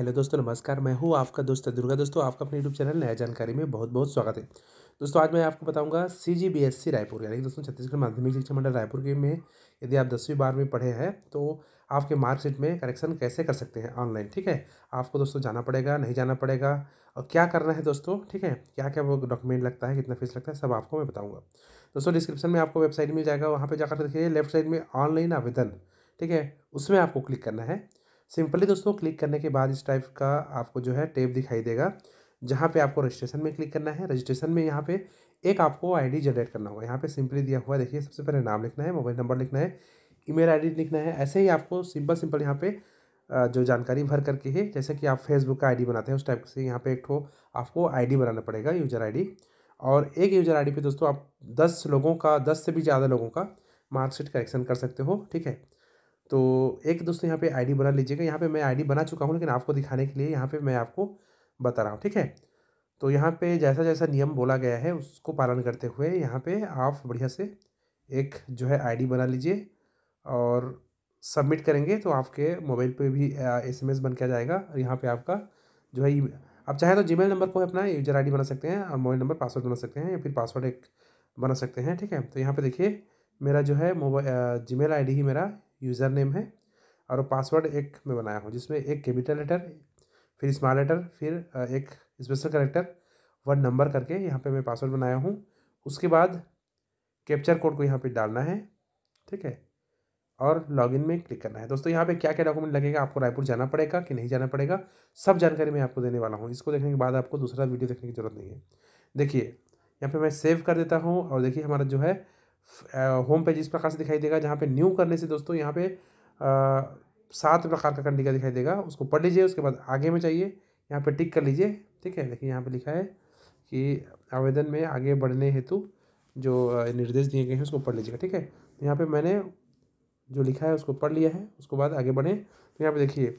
hello दोस्तों नमस्कार मैं हूँ आपका दोस्त दुर्गा दोस्तों आपका अपने यूट्यूब चैनल नया जानकारी में बहुत बहुत स्वागत है दोस्तों आज मैं आपको बताऊंगा C G B S C Raipur यानी कि दोस्तों छत्तीसगढ़ माध्यमिक शिक्षा मंडल रायपुर के में यदि आप दसवीं बारहवीं पढ़े हैं तो आपके मार्कशीट में करेक्शन कैसे कर सकते हैं ऑनलाइन ठीक है आपको दोस्तों जाना पड़ेगा नहीं जाना पड़ेगा और क्या करना है दोस्तों ठीक है क्या क्या वो डॉक्यूमेंट लगता है कितना फीस लगता है सब आपको मैं बताऊँगा दोस्तों डिस्क्रिप्शन में आपको वेबसाइट मिल जाएगा वहाँ पर जाकर देखिए लेफ्ट साइड में ऑनलाइन आवेदन ठीक है उसमें आपको क्लिक करना है सिंपली दोस्तों क्लिक करने के बाद इस टाइप का आपको जो है टेप दिखाई देगा जहाँ पे आपको रजिस्ट्रेशन में क्लिक करना है रजिस्ट्रेशन में यहाँ पे एक आपको आईडी जनरेट करना होगा यहाँ पे सिंपली दिया हुआ है देखिए सबसे पहले नाम लिखना है मोबाइल नंबर लिखना है ईमेल आईडी लिखना है ऐसे ही आपको सिंपल सिंपल यहाँ पे जो जानकारी भर करके है जैसे कि आप फेसबुक का आई बनाते हैं उस टाइप से यहाँ पर एक ठो आपको आई बनाना पड़ेगा यूजर आई और एक यूजर आई डी दोस्तों आप दस लोगों का दस से भी ज़्यादा लोगों का मार्कशीट करेक्शन कर सकते हो ठीक है तो एक दोस्तों यहाँ पे आईडी बना लीजिएगा यहाँ पे मैं आईडी बना चुका हूँ लेकिन आपको दिखाने के लिए यहाँ पे मैं आपको बता रहा हूँ ठीक है तो यहाँ पे जैसा जैसा नियम बोला गया है उसको पालन करते हुए यहाँ पे आप बढ़िया से एक जो है आईडी बना लीजिए और सबमिट करेंगे तो आपके मोबाइल पे भी एस एम एस बन के आ जाएगा यहाँ पर आपका जो है आप चाहे तो जी नंबर को अपना यूजर आई बना सकते हैं और मोबाइल नंबर पासवर्ड बना सकते हैं या फिर पासवर्ड एक बना सकते हैं ठीक है तो यहाँ पर देखिए मेरा जो है मोबाइल जी मेल ही मेरा यूज़र नेम है और पासवर्ड एक में बनाया हूँ जिसमें एक कैपिटल लेटर फिर स्मॉल लेटर फिर एक स्पेशल करेक्टर वन नंबर करके यहाँ पे मैं पासवर्ड बनाया हूँ उसके बाद कैप्चर कोड को यहाँ पे डालना है ठीक है और लॉगिन में क्लिक करना है दोस्तों यहाँ पे क्या क्या डॉक्यूमेंट लगेगा आपको रायपुर जाना पड़ेगा कि नहीं जाना पड़ेगा सब जानकारी मैं आपको देने वाला हूँ इसको देखने के बाद आपको दूसरा वीडियो देखने की ज़रूरत नहीं है देखिए यहाँ पर मैं सेव कर देता हूँ और देखिए हमारा जो है होम पेज इस प्रकार से दिखाई देगा जहाँ पे न्यू करने से दोस्तों यहाँ पे सात प्रकार का कंडिका दिखाई देगा उसको पढ़ लीजिए उसके बाद आगे में चाहिए यहाँ पे टिक कर लीजिए ठीक है देखिए यहाँ पे लिखा है कि आवेदन में आगे बढ़ने हेतु जो निर्देश दिए गए हैं उसको पढ़ लीजिएगा ठीक है तो यहाँ पर मैंने जो लिखा है उसको पढ़ लिया है उसके बाद आगे बढ़ें तो यहाँ पर देखिए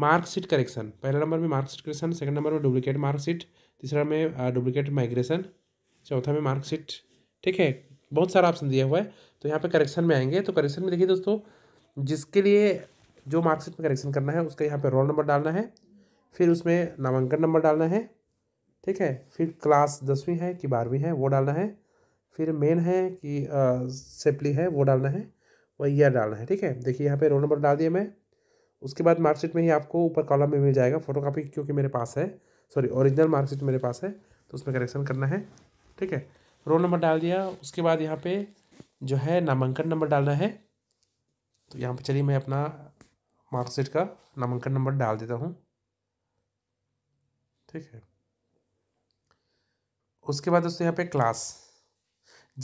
मार्कशीट करेक्शन पहला नंबर में मार्कशीट करेक्शन सेकंड नंबर में डुप्लीकेट मार्कशीट तीसरा में डुप्लीकेट माइग्रेशन चौथा में मार्कशीट ठीक है बहुत सारा ऑप्शन दिया हुआ है तो यहाँ पे करेक्शन में आएंगे तो करेक्शन में देखिए दोस्तों जिसके लिए जो मार्कशीट में करेक्शन करना है उसका यहाँ पे रोल नंबर डालना है फिर उसमें नामांकन नंबर डालना है ठीक है फिर क्लास दसवीं है कि बारहवीं है वो डालना है फिर मेन है कि सेपली है वो डालना है और ईयर डालना है ठीक है देखिए यहाँ पर रोल नंबर डाल दिया मैं उसके बाद मार्कशीट में ही आपको ऊपर कॉलम में मिल जाएगा फोटो कापी क्योंकि मेरे पास है सॉरी ओरिजिनल मार्कशीट मेरे पास है तो उसमें करेक्शन करना है ठीक है रोल नंबर डाल दिया उसके बाद यहाँ पे जो है नामांकन नंबर डालना है तो यहाँ पे चलिए मैं अपना मार्कशीट का नामांकन नंबर डाल देता हूँ ठीक है उसके बाद दोस्तों यहाँ पे क्लास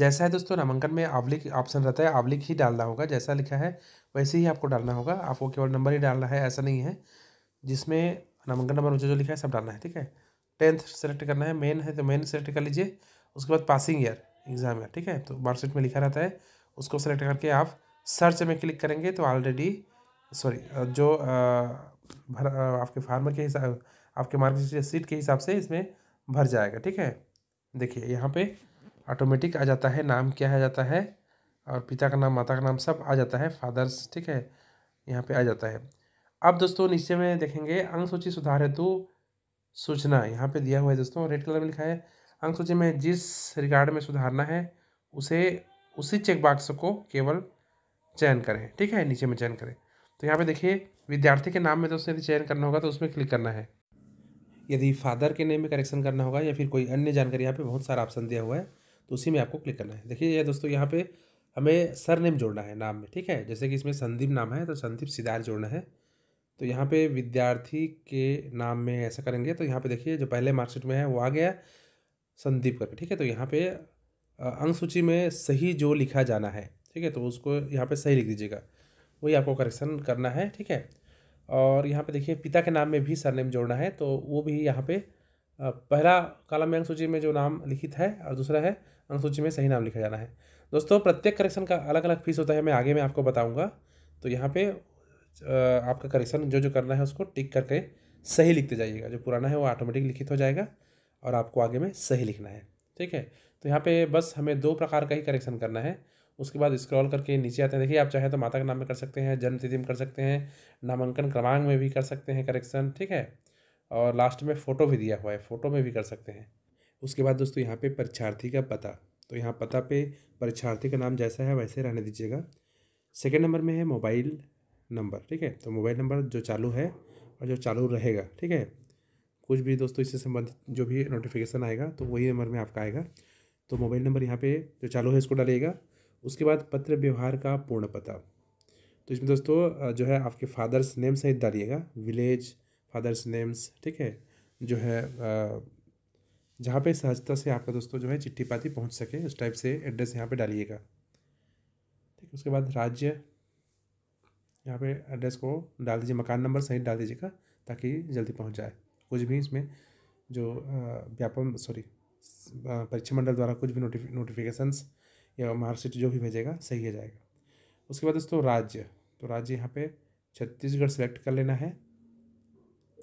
जैसा है दोस्तों नामांकन में आवलिक ऑप्शन रहता है आवलिक ही डालना होगा जैसा लिखा है वैसे ही आपको डालना होगा आपको केवल नंबर ही डालना है ऐसा नहीं है जिसमें नामांकन नंबर जो जो लिखा है सब डालना है ठीक है टेंथ सेलेक्ट करना है मेन है तो मेन सेलेक्ट कर लीजिए उसके बाद पासिंग ईयर एग्ज़ाम ईयर ठीक है तो मार्कशीट में लिखा रहता है उसको सेलेक्ट करके आप सर्च में क्लिक करेंगे तो ऑलरेडी सॉरी जो भर आपके फार्म के हिसाब आपके मार्कशीट सीट के हिसाब से इसमें भर जाएगा ठीक है देखिए यहाँ पे ऑटोमेटिक आ जाता है नाम क्या आ जाता है और पिता का नाम माता का नाम सब आ जाता है फादर्स ठीक है यहाँ पे आ जाता है अब दोस्तों नीचे में देखेंगे अंग सूची सुधार हेतु सूचना यहाँ पे दिया हुआ है दोस्तों रेड कलर में लिखा है अंक सूची में जिस रिकार्ड में सुधारना है उसे उसी चेकबॉक्स को केवल चयन करें ठीक है नीचे में चयन करें तो यहाँ पे देखिए विद्यार्थी के नाम में तो उसने चयन करना होगा तो उसमें क्लिक करना है यदि फादर के नेम में करेक्शन करना होगा या फिर कोई अन्य जानकारी यहाँ पे बहुत सारा ऑप्शन दिया हुआ है तो उसी में आपको क्लिक करना है देखिए ये दोस्तों यहाँ पे हमें सर नेम जोड़ना है नाम में ठीक है जैसे कि इसमें संदीप नाम है तो संदीप सिदार जोड़ना है तो यहाँ पे विद्यार्थी के नाम में ऐसा करेंगे तो यहाँ पे देखिए जो पहले मार्कशीट में है वो आ गया संदीप करके ठीक है तो यहाँ पे अंक सूची में सही जो लिखा जाना है ठीक है तो उसको यहाँ पे सही लिख दीजिएगा वही आपको करेक्शन करना है ठीक है और यहाँ पे देखिए पिता के नाम में भी सरनेम जोड़ना है तो वो भी यहाँ पे पहला कालम में अंक सूची में जो नाम लिखित है और दूसरा है अंक सूची में सही नाम लिखा जाना है दोस्तों प्रत्येक करेक्शन का अलग अलग फीस होता है मैं आगे में आपको बताऊँगा तो यहाँ पर आपका करेक्शन जो जो करना है उसको टिक करके सही लिखते जाइएगा जो पुराना है वो ऑटोमेटिक लिखित हो जाएगा और आपको आगे में सही लिखना है ठीक है तो यहाँ पे बस हमें दो प्रकार का ही करेक्शन करना है उसके बाद स्क्रॉल करके नीचे आते हैं देखिए आप चाहे तो माता के नाम में कर सकते हैं जन्मतिथि में कर सकते हैं नामांकन क्रमांक में भी कर सकते हैं करेक्शन ठीक है और लास्ट में फ़ोटो भी दिया हुआ है फ़ोटो में भी कर सकते हैं उसके बाद दोस्तों यहाँ पे परीक्षार्थी का पता तो यहाँ पता पे परीक्षार्थी का नाम जैसा है वैसे रहने दीजिएगा सेकेंड नंबर में है मोबाइल नंबर ठीक है तो मोबाइल नंबर जो चालू है और जो चालू रहेगा ठीक है कुछ भी दोस्तों इससे संबंधित जो भी नोटिफिकेशन आएगा तो वही नंबर में आपका आएगा तो मोबाइल नंबर यहाँ पे जो चालू है इसको डालिएगा उसके बाद पत्र व्यवहार का पूर्ण पता तो इसमें दोस्तों जो है आपके फादर्स नेम सहित डालिएगा विलेज फादर्स नेम्स ठीक है जो है जहाँ पे सहजता से आपका दोस्तों जो है चिट्ठी पाती पहुँच सके उस टाइप से एड्रेस यहाँ पे डालिएगा ठीक उसके बाद राज्य यहाँ पे एड्रेस को डाल दीजिए मकान नंबर सहित डाल दीजिएगा ताकि जल्दी पहुँच जाए कुछ भी इसमें जो व्यापम सॉरी परीक्षा मंडल द्वारा कुछ भी नोटिफि नोटिफिकेशंस या मार्कशीट जो भी भेजेगा सही हो जाएगा उसके बाद दोस्तों राज्य तो राज्य यहाँ पे छत्तीसगढ़ सेलेक्ट कर लेना है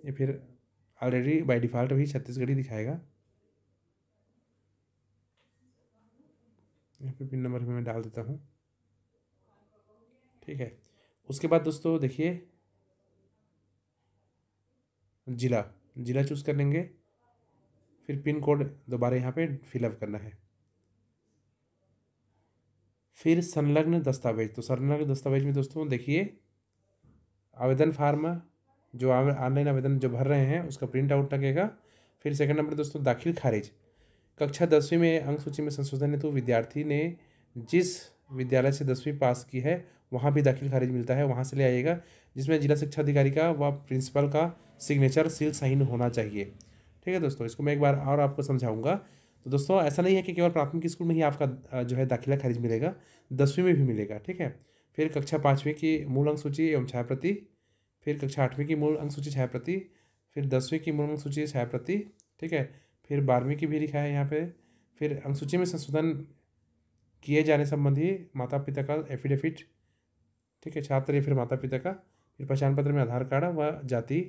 या फिर ऑलरेडी बाय डिफ़ॉल्ट भी छत्तीसगढ़ ही दिखाएगा यहाँ पे पिन नंबर भी मैं डाल देता हूँ ठीक है उसके बाद दोस्तों देखिए ज़िला ज़िला चूज़ कर लेंगे फिर पिन कोड दोबारा यहाँ पे फिलअप करना है फिर संलग्न दस्तावेज तो संलग्न दस्तावेज में दोस्तों देखिए आवेदन फार्म जो ऑनलाइन आवेदन जो भर रहे हैं उसका प्रिंट आउट लगेगा फिर सेकंड नंबर दोस्तों दाखिल खारिज कक्षा दसवीं में अंक सूची में संशोधन हेतु विद्यार्थी ने जिस विद्यालय से दसवीं पास की है वहाँ भी दाखिल खारिज मिलता है वहाँ से ले आइएगा जिसमें जिला शिक्षा अधिकारी का व प्रिंसिपल का सिग्नेचर सील साइन होना चाहिए ठीक है दोस्तों इसको मैं एक बार और आपको समझाऊंगा तो दोस्तों ऐसा नहीं है कि केवल प्राथमिक स्कूल में ही आपका जो है दाखिला खारिज मिलेगा दसवीं में भी मिलेगा ठीक है फिर कक्षा पाँचवीं की मूल अंक सूची एवं छाया प्रति फिर कक्षा आठवीं की मूल अंक सूची छाया प्रति फिर दसवीं की मूल अंक सूची छाया प्रति ठीक है फिर बारहवीं की भी लिखा है यहाँ पर फिर अंक सूची में संशोधन किए जाने संबंधी माता पिता का एफिडेविट ठीक है छात्र या फिर माता पिता का फिर पहचान पत्र में आधार कार्ड व जाति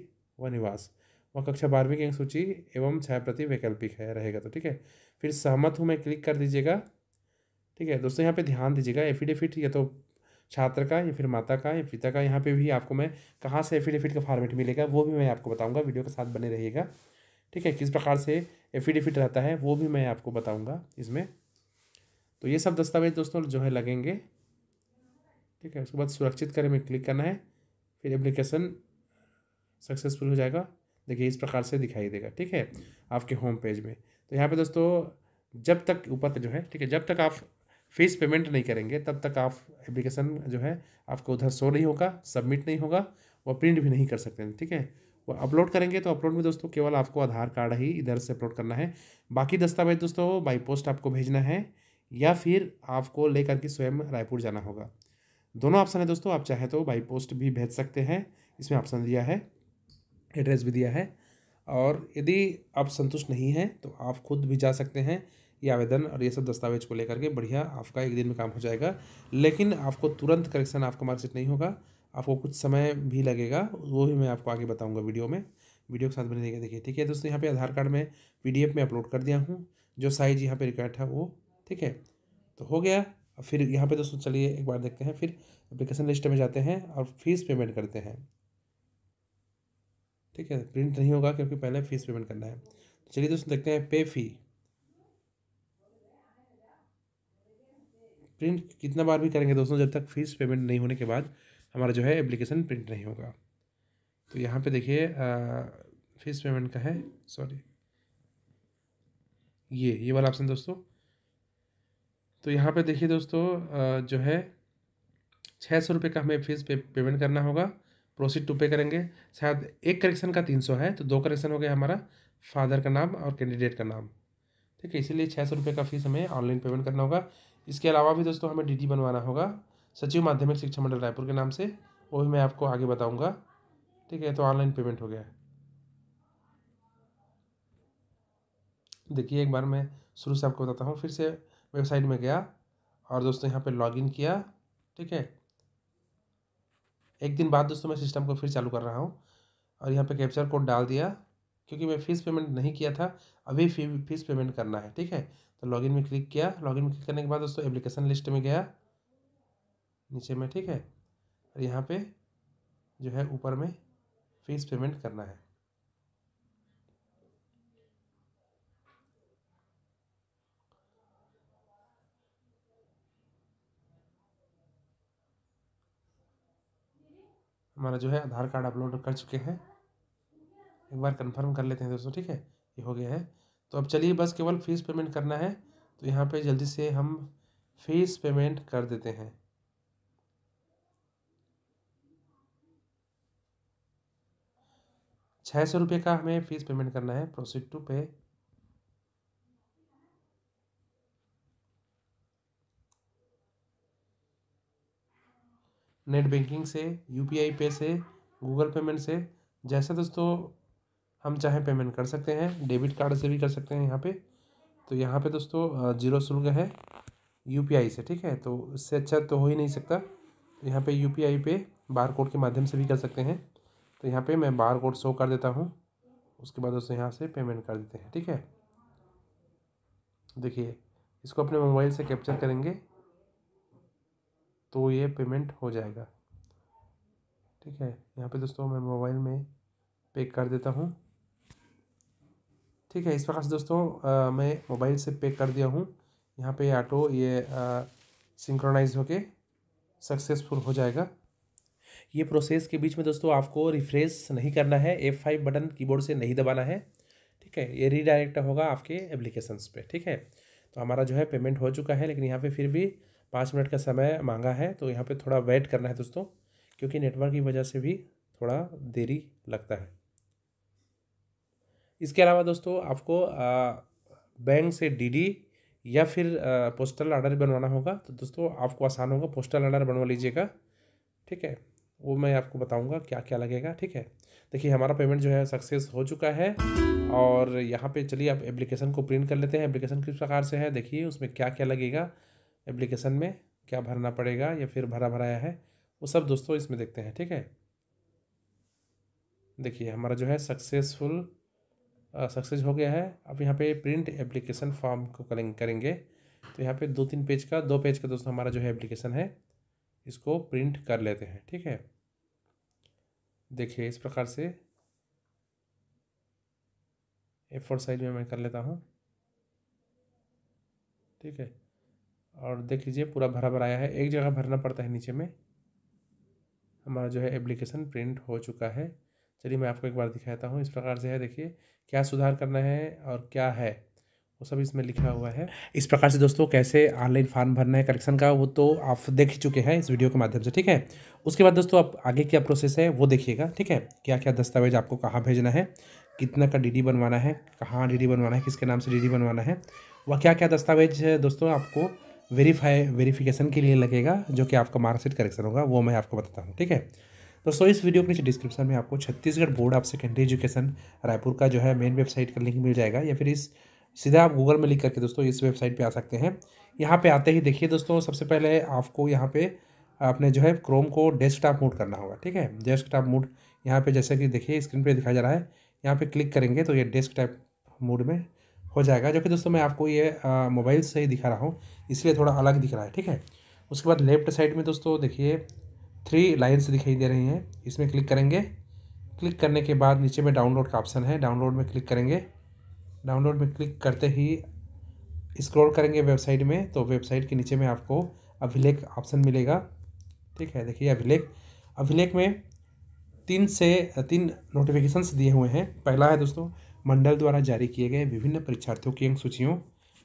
व निवास वह कक्षा बारहवीं की अंक सूची एवं छाया प्रति वैकल्पिक है रहेगा तो ठीक है फिर सहमत हूँ मैं क्लिक कर दीजिएगा ठीक है दोस्तों यहाँ पे ध्यान दीजिएगा एफिडेविट या तो छात्र का या फिर माता का या पिता का यहाँ पे भी आपको मैं कहाँ से एफिडेविट का फॉर्मेट मिलेगा वो भी मैं आपको बताऊँगा वीडियो के साथ बने रहिएगा ठीक है किस प्रकार से एफिडेविट रहता है वो भी मैं आपको बताऊँगा इसमें तो ये सब दस्तावेज दोस्तों जो है लगेंगे ठीक है उसके बाद सुरक्षित करें मैं क्लिक करना है फिर एप्लीकेशन सक्सेसफुल हो जाएगा देखिए इस प्रकार से दिखाई देगा ठीक है आपके होम पेज में तो यहाँ पे दोस्तों जब तक ऊपर जो है ठीक है जब तक आप फीस पेमेंट नहीं करेंगे तब तक आप एप्लीकेशन जो है आपको उधर शो नहीं होगा सबमिट नहीं होगा वो प्रिंट भी नहीं कर सकते ठीक है वो अपलोड करेंगे तो अपलोड में दोस्तों केवल आपको आधार कार्ड ही इधर से अपलोड करना है बाकी दस्तावेज दोस्तों बाई पोस्ट आपको भेजना है या फिर आपको लेकर के स्वयं रायपुर जाना होगा दोनों ऑप्शन है दोस्तों आप चाहे तो बाई पोस्ट भी भेज सकते हैं इसमें ऑप्शन दिया है एड्रेस भी दिया है और यदि आप संतुष्ट नहीं हैं तो आप खुद भी जा सकते हैं ये आवेदन और ये सब दस्तावेज को लेकर के बढ़िया आपका एक दिन में काम हो जाएगा लेकिन आपको तुरंत करेक्शन आपका मार्कशीट नहीं होगा आपको कुछ समय भी लगेगा वो भी मैं आपको आगे बताऊँगा वीडियो में वीडियो के साथ बने रहेगा देखिए ठीक है दोस्तों यहाँ पे आधार कार्ड में पी में अपलोड कर दिया हूँ जो साइज यहाँ पे रिक्वायर्ड था वो ठीक है तो हो गया फिर यहाँ पे दोस्तों चलिए एक बार देखते हैं फिर अप्लीकेशन लिस्ट में जाते हैं और फीस पेमेंट करते हैं ठीक है प्रिंट नहीं होगा क्योंकि पहले फीस पेमेंट करना है तो चलिए दोस्तों देखते हैं पे फी प्रिंट कितना बार भी करेंगे दोस्तों जब तक फीस पेमेंट नहीं होने के बाद हमारा जो है एप्लीकेशन प्रिंट नहीं होगा तो यहाँ पे देखिए फीस पेमेंट का है सॉरी ये ये वाला ऑप्शन दोस्तों तो यहाँ पे देखिए दोस्तों आ, जो है छः सौ रुपये का हमें फीस पे, पेमेंट करना होगा प्रोसीड टू पे करेंगे शायद एक करेक्शन का तीन सौ है तो दो करेक्शन हो गया हमारा फादर का नाम और कैंडिडेट का नाम ठीक है इसीलिए छः सौ रुपये का फीस हमें ऑनलाइन पेमेंट करना होगा इसके अलावा भी दोस्तों हमें डीडी बनवाना होगा सचिव माध्यमिक शिक्षा मंडल रायपुर के नाम से वो भी मैं आपको आगे बताऊँगा ठीक है तो ऑनलाइन पेमेंट हो गया देखिए एक बार मैं शुरू से आपको बताता हूँ फिर से वेबसाइट में गया और दोस्तों यहाँ पर लॉग किया ठीक है एक दिन बाद दोस्तों मैं सिस्टम को फिर चालू कर रहा हूँ और यहाँ पे कैप्चर कोड डाल दिया क्योंकि मैं फीस पेमेंट नहीं किया था अभी फी फीस पेमेंट करना है ठीक है तो लॉगिन में क्लिक किया लॉगिन में क्लिक करने के बाद दोस्तों एप्लीकेशन लिस्ट में गया नीचे में ठीक है और यहाँ पे जो है ऊपर में फीस पेमेंट करना है हमारा जो है आधार कार्ड अपलोड कर चुके हैं एक बार कंफर्म कर लेते हैं दोस्तों ठीक है ये हो गया है तो अब चलिए बस केवल फ़ीस पेमेंट करना है तो यहाँ पे जल्दी से हम फ़ीस पेमेंट कर देते हैं छः सौ रुपये का हमें फ़ीस पेमेंट करना है proceed to pay net banking से यूपीआई पे से गूगल पेमेंट से जैसा दोस्तों हम चाहें पेमेंट कर सकते हैं डेबिट कार्ड से भी कर सकते हैं यहाँ पे तो यहाँ पे दोस्तों जीरो शुल्क है यू से ठीक है तो इससे अच्छा तो हो ही नहीं सकता तो यहाँ पे यूपीआई पे बार कोड के माध्यम से भी कर सकते हैं तो यहाँ पे मैं बार कोड शो कर देता हूँ उसके बाद दोस्तों यहाँ से पेमेंट कर देते हैं ठीक है देखिए इसको अपने मोबाइल से कैप्चर करेंगे तो ये पेमेंट हो जाएगा ठीक है यहाँ पे दोस्तों मैं मोबाइल में पे कर देता हूँ ठीक है इस प्रकार से दोस्तों आ, मैं मोबाइल से पे कर दिया हूँ यहाँ पे ऑटो ये सिंक्रोनाइज होके सक्सेसफुल हो जाएगा ये प्रोसेस के बीच में दोस्तों आपको रिफ्रेश नहीं करना है एफ फाइव बटन कीबोर्ड से नहीं दबाना है ठीक है ये रीडायरेक्ट होगा आपके एप्लीकेशंस पे ठीक है तो हमारा जो है पेमेंट हो चुका है लेकिन यहाँ पे फिर भी पाँच मिनट का समय मांगा है तो यहाँ पे थोड़ा वेट करना है दोस्तों क्योंकि नेटवर्क की वजह से भी थोड़ा देरी लगता है इसके अलावा दोस्तों आपको बैंक से डीडी या फिर पोस्टल आर्डर बनवाना होगा तो दोस्तों आपको आसान होगा पोस्टल आर्डर बनवा लीजिएगा ठीक है वो मैं आपको बताऊंगा क्या क्या लगेगा ठीक है देखिए हमारा पेमेंट जो है सक्सेस हो चुका है और यहाँ पे चलिए आप एप्लीकेशन को प्रिंट कर लेते हैं एप्लीकेशन किस प्रकार से है देखिए उसमें क्या क्या लगेगा एप्लीकेशन में क्या भरना पड़ेगा या फिर भरा भराया है वो सब दोस्तों इसमें देखते हैं ठीक है देखिए हमारा जो है सक्सेसफुल सक्सेस हो गया है अब यहाँ पे प्रिंट एप्लीकेशन फॉर्म को करेंगे तो यहाँ पे दो तीन पेज का दो पेज का दोस्तों हमारा जो है एप्लीकेशन है इसको प्रिंट कर लेते हैं ठीक है देखिए इस प्रकार से ए फोर साइज में मैं कर लेता हूँ ठीक है और देख लीजिए पूरा भरा भराया है एक जगह भरना पड़ता है नीचे में हमारा जो है एप्लीकेशन प्रिंट हो चुका है चलिए मैं आपको एक बार दिखाता हूँ इस प्रकार से है देखिए क्या सुधार करना है और क्या है वो सब इसमें लिखा हुआ है इस प्रकार से दोस्तों कैसे ऑनलाइन फॉर्म भरना है करेक्शन का वो तो आप देख ही चुके हैं इस वीडियो के माध्यम से ठीक है उसके बाद दोस्तों आप आगे क्या प्रोसेस है वो देखिएगा ठीक है क्या क्या दस्तावेज आपको कहाँ भेजना है कितना का डीडी बनवाना है कहाँ डीडी बनवाना है किसके नाम से डीडी बनवाना है वह क्या क्या दस्तावेज है दोस्तों आपको वेरीफाई वेरीफिकेशन के लिए लगेगा जो कि आपका मार्कशीट करेक्शन होगा वो मैं आपको बताता हूँ ठीक है दोस्तों इस वीडियो के नीचे डिस्क्रिप्शन में आपको Chhattisgarh board of secondary education Raipur का जो है मेन वेबसाइट का लिंक मिल जाएगा या फिर इस सीधा आप गूगल में लिख करके दोस्तों इस वेबसाइट पे आ सकते हैं यहाँ पे आते ही देखिए दोस्तों सबसे पहले आपको यहाँ पे आपने जो है क्रोम को डेस्कटॉप मोड करना होगा ठीक है डेस्कटॉप मोड यहाँ पे जैसे कि देखिए स्क्रीन पे दिखाया जा रहा है यहाँ पे क्लिक करेंगे तो ये डेस्कटॉप मोड में हो जाएगा जबकि दोस्तों मैं आपको ये मोबाइल से ही दिखा रहा हूँ इसलिए थोड़ा अलग दिख रहा है ठीक है उसके बाद लेफ्ट साइड में दोस्तों देखिए थ्री लाइन्स दिखाई दे रही हैं इसमें क्लिक करेंगे क्लिक करने के बाद नीचे में डाउनलोड का ऑप्शन है डाउनलोड में क्लिक करेंगे डाउनलोड में क्लिक करते ही स्क्रॉल करेंगे वेबसाइट में तो वेबसाइट के नीचे में आपको अभिलेख ऑप्शन मिलेगा ठीक है देखिए अभिलेख अभिलेख में तीन से तीन नोटिफिकेशंस दिए हुए हैं पहला है दोस्तों मंडल द्वारा जारी किए गए विभिन्न परीक्षार्थियों की अंक सूचियों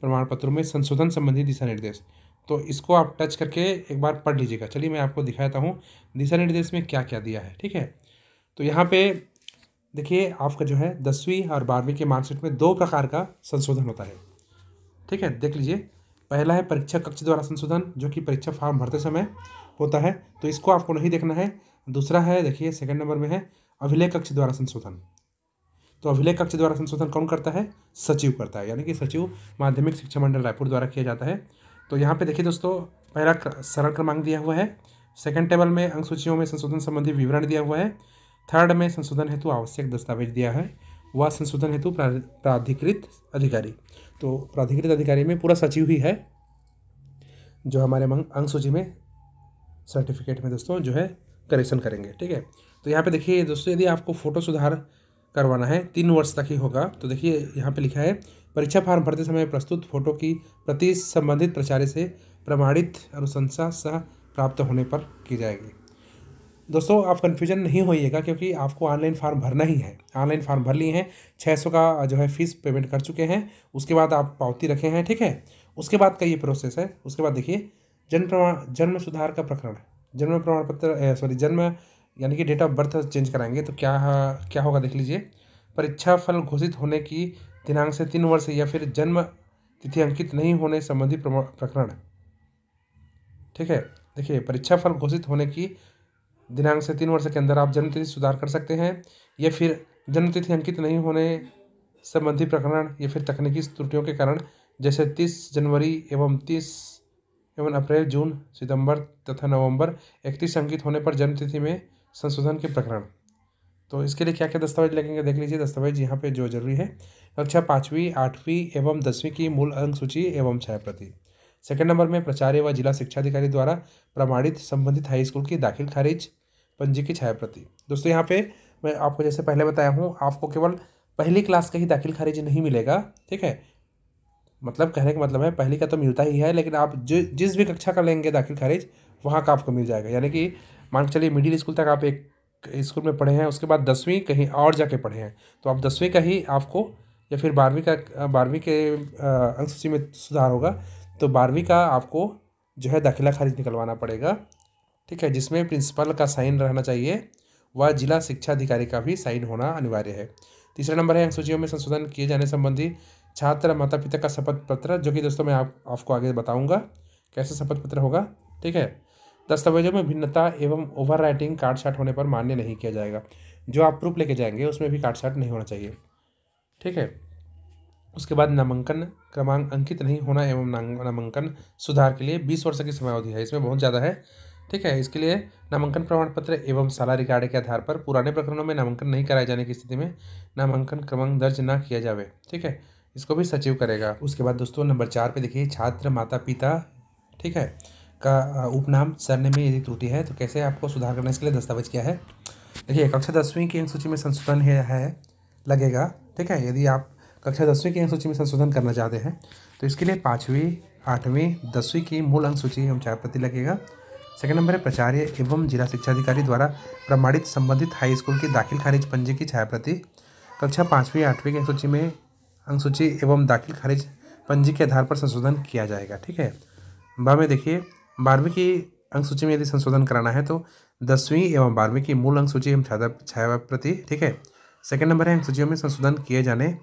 प्रमाण पत्रों में संशोधन संबंधी दिशा निर्देश तो इसको आप टच करके एक बार पढ़ लीजिएगा चलिए मैं आपको दिखाता हूँ दिशा निर्देश में क्या क्या दिया है ठीक है तो यहाँ पे देखिए आपका जो है दसवीं और बारहवीं के मार्कशीट में दो प्रकार का संशोधन होता है ठीक है देख लीजिए पहला है परीक्षा कक्ष द्वारा संशोधन जो कि परीक्षा फॉर्म भरते समय होता है तो इसको आपको नहीं देखना है दूसरा है देखिए सेकंड नंबर में है अभिलेख कक्ष द्वारा संशोधन तो अभिलेख कक्ष द्वारा संशोधन कौन करता है सचिव करता है यानी कि सचिव माध्यमिक शिक्षा मंडल रायपुर द्वारा किया जाता है तो यहाँ पे देखिए दोस्तों पहला सरल क्रमांक दिया हुआ है सेकंड टेबल में अंक सूचियों में संशोधन संबंधी विवरण दिया हुआ है थर्ड में संशोधन हेतु आवश्यक दस्तावेज दिया है व संशोधन हेतु प्राधिकृत अधिकारी तो प्राधिकृत अधिकारी में पूरा सचिव ही है जो हमारे अंक सूची में सर्टिफिकेट में दोस्तों जो है करेक्शन करेंगे ठीक है तो यहाँ पे देखिए दोस्तों यदि आपको फ़ोटो सुधार करवाना है तीन वर्ष तक ही होगा तो देखिए यहाँ पे लिखा है परीक्षा फार्म भरते समय प्रस्तुत फोटो की प्रति संबंधित प्राचार्य से प्रमाणित अनुशंसा सह प्राप्त होने पर की जाएगी दोस्तों आप कन्फ्यूजन नहीं होइएगा क्योंकि आपको ऑनलाइन फार्म भरना ही है ऑनलाइन फार्म भर लिए हैं छः सौ का जो है फीस पेमेंट कर चुके हैं उसके बाद आप पावती रखे हैं ठीक है उसके बाद का ये प्रोसेस है उसके बाद देखिए जन्म प्रमाण जन्म सुधार का प्रकरण जन्म प्रमाण पत्र सॉरी जन्म यानी कि डेट ऑफ बर्थ चेंज कराएंगे तो क्या क्या होगा देख लीजिए परीक्षा फल घोषित होने की दिनांक से तीन वर्ष या फिर जन्म तिथि अंकित नहीं होने संबंधी प्रकरण ठीक है देखिए परीक्षा फल घोषित होने की दिनांक से तीन वर्ष के अंदर आप जन्मतिथि सुधार कर सकते हैं या फिर जन्मतिथि अंकित नहीं होने संबंधी प्रकरण या फिर तकनीकी त्रुटियों के कारण जैसे तीस जनवरी एवं तीस एवं अप्रैल जून सितंबर तथा नवंबर इकतीस अंकित होने पर जन्मतिथि में संशोधन के प्रकरण तो इसके लिए क्या क्या दस्तावेज लगेंगे देख लीजिए दस्तावेज यहाँ पे जो जरूरी है कक्षा पाँचवीं आठवीं एवं दसवीं की मूल अंक सूची एवं छायाप्रति सेकेंड नंबर में प्राचार्य व जिला शिक्षा अधिकारी द्वारा प्रमाणित संबंधित हाई स्कूल की दाखिल खारिज पंजी की छायाप्रति दोस्तों यहाँ पे मैं आपको जैसे पहले बताया हूँ आपको केवल पहली क्लास का ही दाखिल खारिज नहीं मिलेगा ठीक है मतलब कहने का मतलब है पहली का तो मिलता ही है लेकिन आप जो जिस भी कक्षा का लेंगे दाखिल खारिज वहाँ का आपको मिल जाएगा यानी कि मान के चलिए मिडिल स्कूल तक आप एक स्कूल में पढ़े हैं उसके बाद दसवीं कहीं और जाके पढ़े हैं तो आप दसवीं का ही आपको या फिर बारहवीं का बारहवीं के अंक सूची में सुधार होगा तो बारहवीं का आपको जो है दाखिला खारिज निकलवाना पड़ेगा ठीक है जिसमें प्रिंसिपल का साइन रहना चाहिए व जिला शिक्षा अधिकारी का भी साइन होना अनिवार्य है तीसरा नंबर है अंक सूचियों में संशोधन किए जाने संबंधी छात्र माता पिता का शपथ पत्र जो कि दोस्तों मैं आप आपको आगे बताऊंगा कैसे शपथ पत्र होगा ठीक है दस्तावेजों में भिन्नता एवं ओवर राइटिंग काटछाट होने पर मान्य नहीं किया जाएगा जो आप प्रूफ लेके जाएंगे उसमें भी काटछाट नहीं होना चाहिए ठीक है उसके बाद नामांकन क्रमांक अंकित नहीं होना एवं नामांकन सुधार के लिए बीस वर्ष की समयावधि है इसमें बहुत ज़्यादा है ठीक है इसके लिए नामांकन प्रमाण पत्र एवं सलाह रिकार्ड के आधार पर पुराने प्रकरणों में नामांकन नहीं कराए जाने की स्थिति में नामांकन क्रमांक दर्ज ना किया जावे ठीक है इसको भी सचिव करेगा उसके बाद दोस्तों नंबर चार पे देखिए छात्र माता पिता ठीक है का उपनाम सरने में यदि त्रुटि है तो कैसे आपको सुधार करने इसके लिए दस्तावेज क्या है देखिए कक्षा दसवीं की अनुसूची में संशोधन है, लगेगा ठीक है यदि आप कक्षा दसवीं की अनुसूची में संशोधन करना चाहते हैं तो इसके लिए पाँचवीं आठवीं दसवीं की मूल अंक सूची एवं चार प्रति लगेगा सेकंड नंबर है प्राचार्य एवं जिला शिक्षा अधिकारी द्वारा प्रमाणित संबंधित हाई स्कूल की दाखिल खारिज पंजी की छाया प्रति कक्षा पाँचवीं आठवीं की अनुसूची में अनुसूची एवं दाखिल खारिज पंजी के आधार पर संशोधन किया जाएगा ठीक है बा में देखिए बारहवीं की अंक सूची में यदि संशोधन कराना है तो दसवीं एवं बारहवीं की मूल अंक सूची एवं छाया प्रति ठीक है सेकंड नंबर है अंक सूचियों में संशोधन किए जाने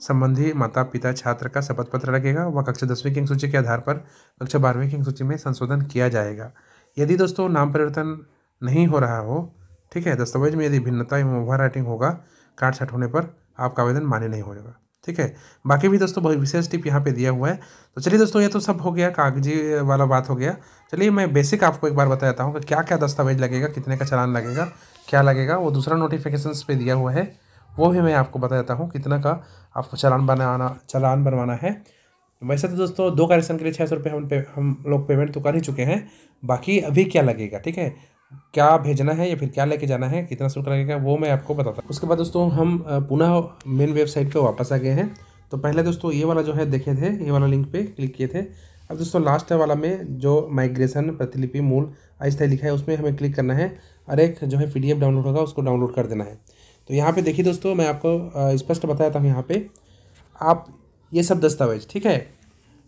संबंधी माता पिता छात्र का शपथ पत्र लगेगा व कक्षा दसवीं की अंक सूची के आधार पर कक्षा बारहवीं की अंक सूची में संशोधन किया जाएगा यदि दोस्तों नाम परिवर्तन नहीं हो रहा हो ठीक है दस्तावेज में यदि भिन्नता एवं ओवर राइटिंग होगा काट छाट होने पर आपका आवेदन मान्य नहीं होगा ठीक है बाकी भी दोस्तों बहुत विशेष टिप यहाँ पे दिया हुआ है तो चलिए दोस्तों ये तो सब हो गया कागजी वाला बात हो गया चलिए मैं बेसिक आपको एक बार बताता हूँ कि क्या क्या दस्तावेज लगेगा कितने का चलान लगेगा क्या लगेगा वो दूसरा नोटिफिकेशन पे दिया हुआ है वो भी मैं आपको बताता हूँ कितना का आपको चलान बनाना चलान बनवाना है वैसे तो दोस्तों दो करेक्शन के लिए छः सौ रुपये हम पे हम लोग पेमेंट तो कर ही चुके हैं बाकी अभी क्या लगेगा ठीक है क्या भेजना है या फिर क्या लेके जाना है कितना शुल्क लगेगा वो मैं आपको बताता हूँ उसके बाद दोस्तों हम पुनः मेन वेबसाइट पर वापस आ गए हैं तो पहले दोस्तों ये वाला जो है देखे थे ये वाला लिंक पे क्लिक किए थे अब दोस्तों लास्ट वाला में जो माइग्रेशन प्रतिलिपि मूल अस्थाई लिखा है उसमें हमें क्लिक करना है और एक जो है पी डाउनलोड होगा उसको डाउनलोड कर देना है तो यहाँ पे देखिए दोस्तों मैं आपको स्पष्ट बताया था यहाँ पर आप ये सब दस्तावेज ठीक है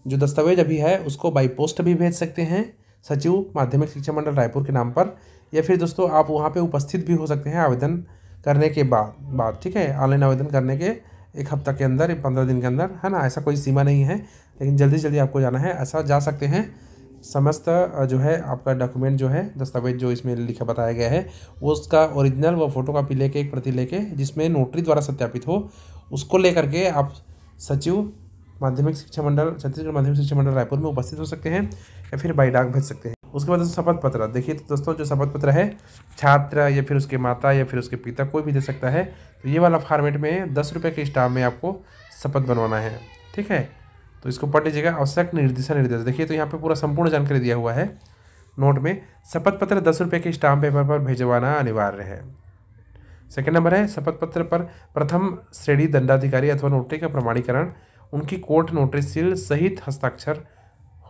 जो दस्तावेज अभी है उसको बाई पोस्ट भी भेज सकते हैं सचिव माध्यमिक शिक्षा मंडल रायपुर के नाम पर या फिर दोस्तों आप वहाँ पे उपस्थित भी हो सकते हैं आवेदन करने के बाद बाद ठीक है ऑनलाइन आवेदन करने के एक हफ्ता के अंदर पंद्रह दिन के अंदर है ना ऐसा कोई सीमा नहीं है लेकिन जल्दी जल्दी आपको जाना है ऐसा जा सकते हैं समस्त जो है आपका डॉक्यूमेंट जो है दस्तावेज जो इसमें लिखा बताया गया है वो उसका ओरिजिनल व फोटो कापी लेके एक प्रति लेके जिसमें नोटरी द्वारा सत्यापित हो उसको लेकर के आप सचिव माध्यमिक शिक्षा मंडल छत्तीसगढ़ माध्यमिक शिक्षा मंडल रायपुर में उपस्थित हो सकते हैं या फिर बाई डाक भेज सकते हैं उसके बाद शपथ पत्र देखिए तो दोस्तों जो शपथ पत्र है छात्र या फिर उसके माता या फिर उसके पिता कोई भी दे सकता है तो ये वाला फॉर्मेट में दस रुपये के स्टाफ में आपको शपथ बनवाना है ठीक है तो इसको पढ़ लीजिएगा आवश्यक निर्देशा निर्देश देखिए तो यहाँ पर पूरा संपूर्ण जानकारी दिया हुआ है नोट में शपथ पत्र दस रुपये के स्टाम्प पेपर पर भेजवाना अनिवार्य है सेकेंड नंबर है शपथ पत्र पर प्रथम श्रेणी दंडाधिकारी अथवा नोटे का प्रमाणीकरण उनकी कोर्ट नोटिस सील सहित हस्ताक्षर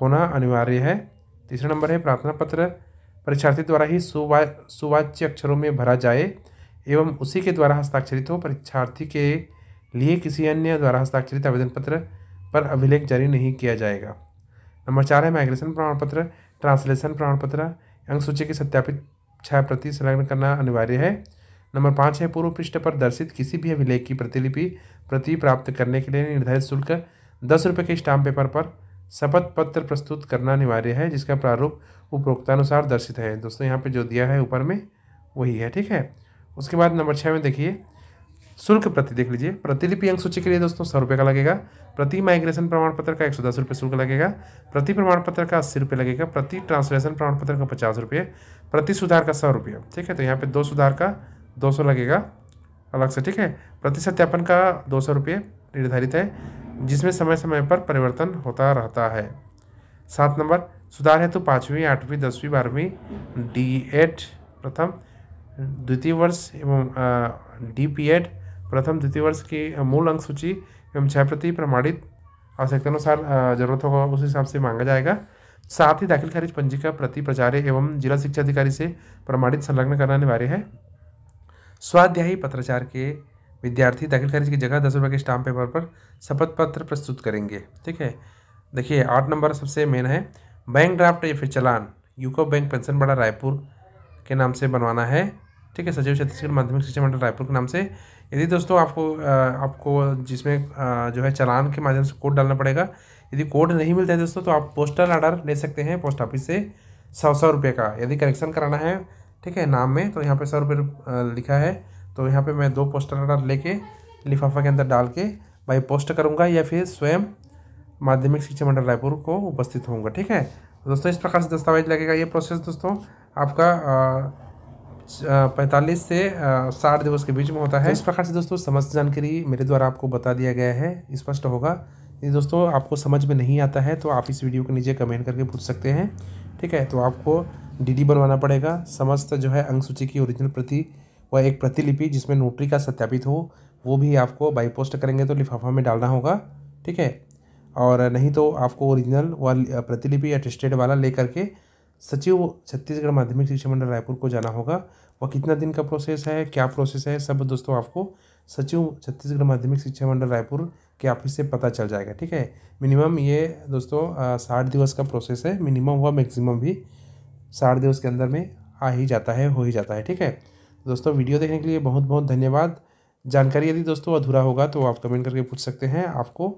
होना अनिवार्य है तीसरा नंबर है प्रार्थना पत्र परीक्षार्थी द्वारा ही सुवा सुवाच्य अक्षरों में भरा जाए एवं उसी के द्वारा हस्ताक्षरित हो परीक्षार्थी के लिए किसी अन्य द्वारा हस्ताक्षरित आवेदन पत्र पर अभिलेख जारी नहीं किया जाएगा नंबर चार है माइग्रेशन प्रमाण पत्र ट्रांसलेशन प्रमाण पत्र अंक सूची सत्यापित छाया प्रति संलग्न करना अनिवार्य है नंबर पाँच है पूर्व पृष्ठ पर दर्शित किसी भी अभिलेख की प्रतिलिपि प्रति प्राप्त करने के लिए निर्धारित शुल्क दस रुपये के स्टाम्प पेपर पर शपथ पत्र प्रस्तुत करना अनिवार्य है जिसका प्रारूप उपरोक्तानुसार दर्शित है दोस्तों यहाँ पे जो दिया है ऊपर में वही है ठीक है उसके बाद नंबर छः में देखिए शुल्क प्रति देख लीजिए प्रतिलिपि अंक सूची के लिए दोस्तों सौ रुपये का लगेगा प्रति माइग्रेशन प्रमाण पत्र का एक सौ दस रुपये शुल्क लगेगा प्रति प्रमाण पत्र का अस्सी रुपये लगेगा प्रति ट्रांसलेशन प्रमाण पत्र का पचास रुपये प्रति सुधार का सौ रुपये ठीक है तो यहाँ पे दो सुधार का दो सौ लगेगा अलग से ठीक है प्रति सत्यापन का दो सौ रुपये निर्धारित है जिसमें समय समय पर परिवर्तन होता रहता है सात नंबर सुधार हेतु पाँचवीं आठवीं दसवीं बारहवीं डी एड e प्रथम द्वितीय वर्ष एवं डी पी एड प्रथम द्वितीय वर्ष की मूल अंक सूची एवं छः प्रति प्रमाणित आवश्यकता अनुसार जरूरत होगा उस हिसाब से मांगा जाएगा साथ ही दाखिल खारिज पंजीका प्रति प्राचार्य एवं जिला शिक्षा अधिकारी से प्रमाणित संलग्न करना अनिवार्य है स्वाध्यायी पत्राचार के विद्यार्थी दाखिल खारिज की जगह दस रुपये के स्टाम्प पेपर पर शपथ पत्र प्रस्तुत करेंगे ठीक है देखिए आठ नंबर सबसे मेन है बैंक ड्राफ्ट या फिर चलान यूको बैंक पेंशन बड़ा रायपुर के नाम से बनवाना है ठीक है सचिव छत्तीसगढ़ माध्यमिक शिक्षा मंडल रायपुर के नाम से यदि दोस्तों आपको आपको जिसमें जो है चलान के माध्यम से कोड डालना पड़ेगा यदि कोड नहीं मिलता है दोस्तों तो आप पोस्टल आर्डर ले सकते हैं पोस्ट ऑफिस से सौ सौ रुपये का यदि कनेक्शन कराना है ठीक है नाम में तो यहाँ पे सौ रुपये लिखा है तो यहाँ पे मैं दो पोस्टर आर्डर लेके लिफाफा के अंदर डाल के भाई पोस्ट करूँगा या फिर स्वयं माध्यमिक शिक्षा मंडल रायपुर को उपस्थित होऊंगा ठीक है दोस्तों इस प्रकार से दस्तावेज लगेगा ये प्रोसेस दोस्तों आपका पैंतालीस से साठ दिवस के बीच में होता है तो इस प्रकार से दोस्तों समस्त जानकारी मेरे द्वारा आपको बता दिया गया है स्पष्ट होगा यदि दोस्तों आपको समझ में नहीं आता है तो आप इस वीडियो के नीचे कमेंट करके पूछ सकते हैं ठीक है तो आपको डीडी बनवाना पड़ेगा समस्त जो है अंक सूची की ओरिजिनल प्रति व एक प्रतिलिपि जिसमें नोटरी का सत्यापित हो वो भी आपको बाई पोस्ट करेंगे तो लिफाफा में डालना होगा ठीक है और नहीं तो आपको ओरिजिनल व प्रतिलिपि अटेस्टेड वाला ले करके सचिव छत्तीसगढ़ माध्यमिक शिक्षा मंडल रायपुर को जाना होगा वह कितना दिन का प्रोसेस है क्या प्रोसेस है सब दोस्तों आपको सचिव छत्तीसगढ़ माध्यमिक शिक्षा मंडल रायपुर के ऑफिस से पता चल जाएगा ठीक है मिनिमम ये दोस्तों साठ दिवस का प्रोसेस है मिनिमम व मैक्सिमम भी साठ दिवस के अंदर में आ ही जाता है हो ही जाता है ठीक है दोस्तों वीडियो देखने के लिए बहुत बहुत धन्यवाद जानकारी यदि दोस्तों अधूरा होगा तो आप कमेंट करके पूछ सकते हैं आपको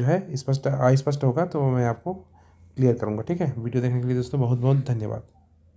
जो है स्पष्ट अस्पष्ट होगा तो मैं आपको क्लियर करूँगा ठीक है वीडियो देखने के लिए दोस्तों बहुत बहुत धन्यवाद